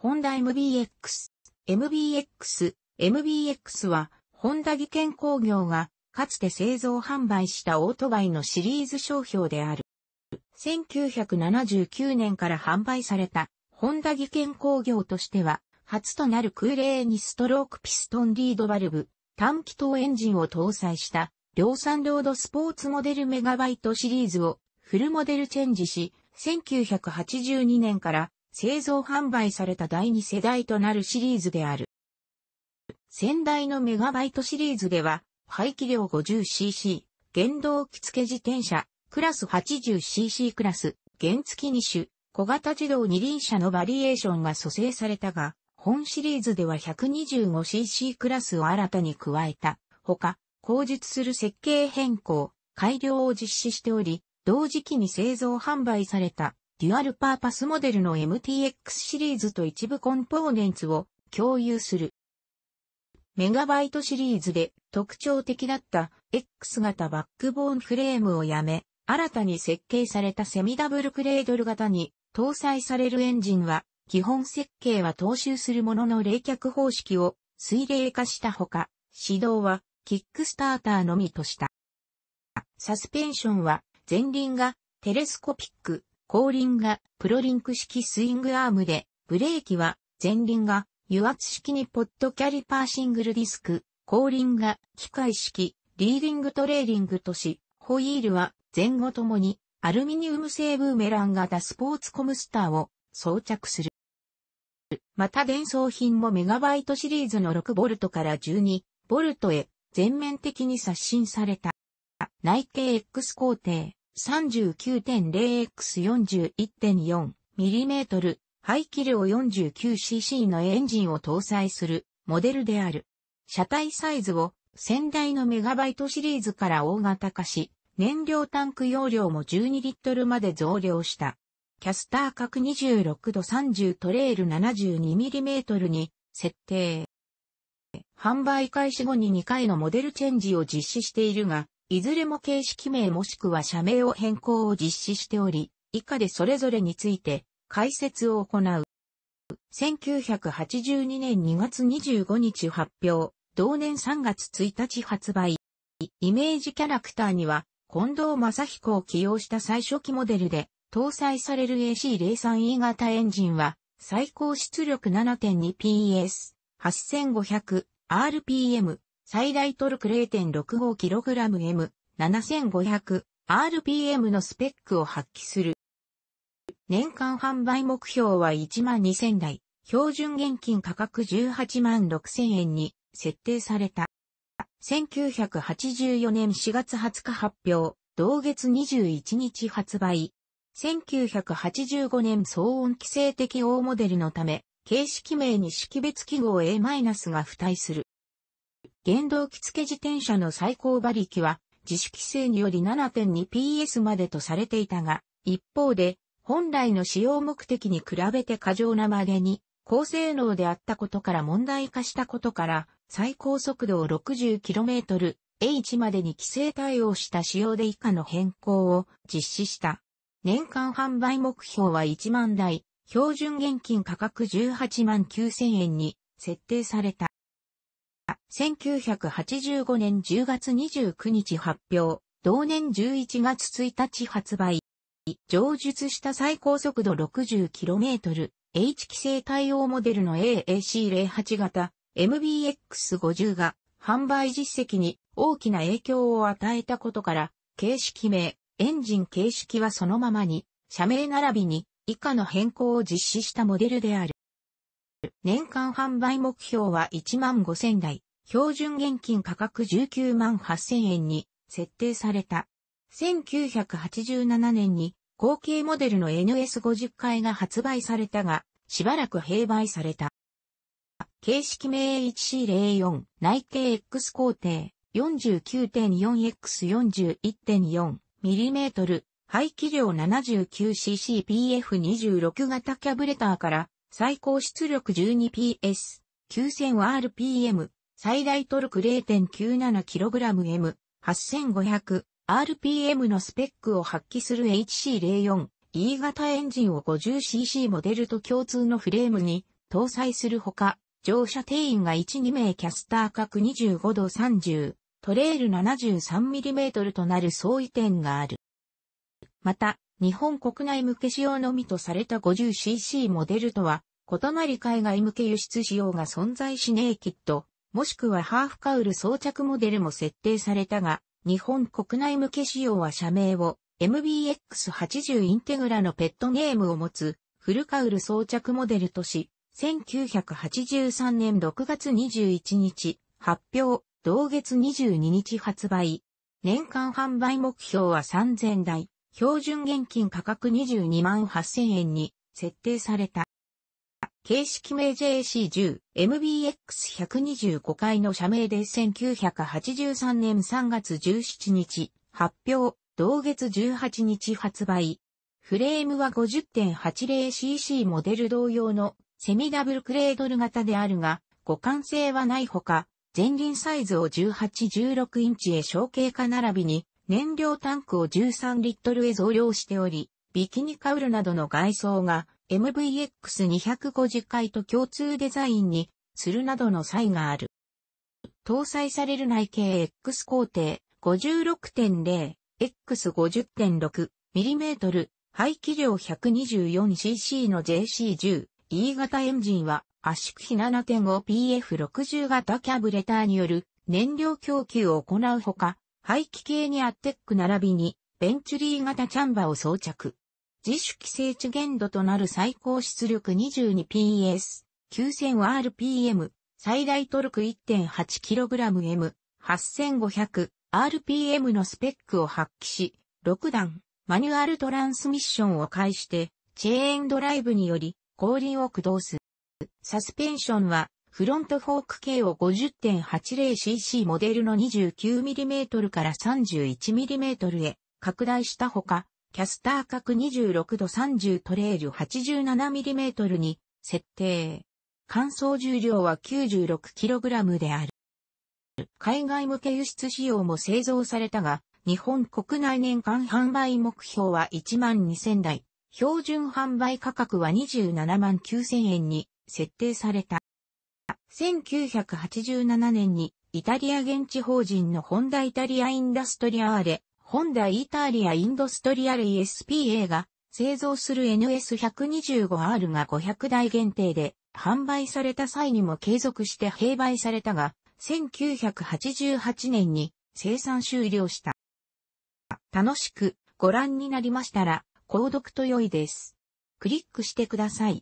ホンダ MBX。MBX、MBX は、ホンダ技研工業が、かつて製造販売したオートバイのシリーズ商標である。1979年から販売された、ホンダ技研工業としては、初となる空冷にストロークピストンリードバルブ、短気筒エンジンを搭載した、量産ロードスポーツモデルメガバイトシリーズをフルモデルチェンジし、1982年から製造販売された第2世代となるシリーズである。先代のメガバイトシリーズでは、排気量 50cc、原動機付自転車、クラス 80cc クラス、原付2種、小型自動二輪車のバリエーションが蘇生されたが、本シリーズでは 125cc クラスを新たに加えた。ほか、口述する設計変更、改良を実施しており、同時期に製造販売されたデュアルパーパスモデルの MTX シリーズと一部コンポーネンツを共有する。メガバイトシリーズで特徴的だった X 型バックボーンフレームをやめ、新たに設計されたセミダブルクレードル型に搭載されるエンジンは、基本設計は踏襲するものの冷却方式を水冷化したほか、指導はキックスターターのみとした。サスペンションは前輪がテレスコピック後輪がプロリンク式スイングアームで、ブレーキは前輪が油圧式にポットキャリパーシングルディスク、後輪が機械式リーディングトレーリングとし、ホイールは前後ともにアルミニウム製ブーメラン型スポーツコムスターを装着する。また伝送品もメガバイトシリーズの 6V から 12V へ全面的に刷新された。内径 X 工程。39.0X41.4mm 排気量 49cc のエンジンを搭載するモデルである。車体サイズを先代のメガバイトシリーズから大型化し、燃料タンク容量も12リットルまで増量した。キャスター角26度30トレール 72mm に設定。販売開始後に2回のモデルチェンジを実施しているが、いずれも形式名もしくは社名を変更を実施しており、以下でそれぞれについて解説を行う。1982年2月25日発表、同年3月1日発売。イメージキャラクターには、近藤正彦を起用した最初期モデルで、搭載される AC03E 型エンジンは、最高出力 7.2PS、8500RPM、最大トルク 0.65kgM7500RPM のスペックを発揮する。年間販売目標は1万2000台、標準現金価格18万6000円に設定された。1984年4月20日発表、同月21日発売。1985年騒音規制的大モデルのため、形式名に識別記号 A- が付帯する。原動機付自転車の最高馬力は自主規制により 7.2PS までとされていたが、一方で、本来の使用目的に比べて過剰なまでに、高性能であったことから問題化したことから、最高速度を 60km/h までに規制対応した仕様で以下の変更を実施した。年間販売目標は1万台、標準現金価格18万9000円に設定された。1985年10月29日発表、同年11月1日発売。上述した最高速度 60km、H 規制対応モデルの AAC08 型 MBX50 が販売実績に大きな影響を与えたことから、形式名、エンジン形式はそのままに、社名並びに以下の変更を実施したモデルである。年間販売目標は1万5000台。標準現金価格19万8000円に設定された。1987年に後継モデルの NS50 回が発売されたが、しばらく併売された。形式名 HC04 内径 X 工程 49.4X41.4mm 排気量 79ccPF26 型キャブレターから最高出力 12PS 9000rpm 最大トルク 0.97kgm、8500rpm のスペックを発揮する HC04、E 型エンジンを 50cc モデルと共通のフレームに搭載するほか、乗車定員が1、2名キャスター角25度30、トレール 73mm となる相違点がある。また、日本国内向け仕様のみとされた 50cc モデルとは、異なり海外向け輸出仕様が存在しねえキット、もしくはハーフカウル装着モデルも設定されたが、日本国内向け仕様は社名を MBX80 インテグラのペットネームを持つフルカウル装着モデルとし、1983年6月21日発表、同月22日発売。年間販売目標は3000台、標準現金価格22万8000円に設定された。形式名 JC10、MBX125 回の社名で1983年3月17日、発表、同月18日発売。フレームは 50.80cc モデル同様のセミダブルクレードル型であるが、互換性はないほか、前輪サイズを18-16インチへ小径化並びに、燃料タンクを13リットルへ増量しており、ビキニカウルなどの外装が MVX250 回と共通デザインにするなどの差異がある。搭載される内径 X 工程 56.0X50.6mm 排気量 124cc の JC10 E 型エンジンは圧縮比 7.5PF60 型キャブレターによる燃料供給を行うほか、排気系にアッテック並びにベンチュリー型チャンバを装着。自主規制値限度となる最高出力 22PS、9000rpm、最大トルク 1.8kgm、8500rpm のスペックを発揮し、6段、マニュアルトランスミッションを介して、チェーンドライブにより、後輪を駆動する。サスペンションは、フロントフォーク系を 50.80cc モデルの 29mm から 31mm へ拡大したほか、キャスター角26度30トレール 87mm に設定。乾燥重量は 96kg である。海外向け輸出仕様も製造されたが、日本国内年間販売目標は1万2000台、標準販売価格は27万9000円に設定された。1987年にイタリア現地法人のホンダイタリアインダストリアーレホンダイタリアインドストリアル ESPA が製造する NS125R が500台限定で販売された際にも継続して併売されたが、1988年に生産終了した。楽しくご覧になりましたら、購読と良いです。クリックしてください。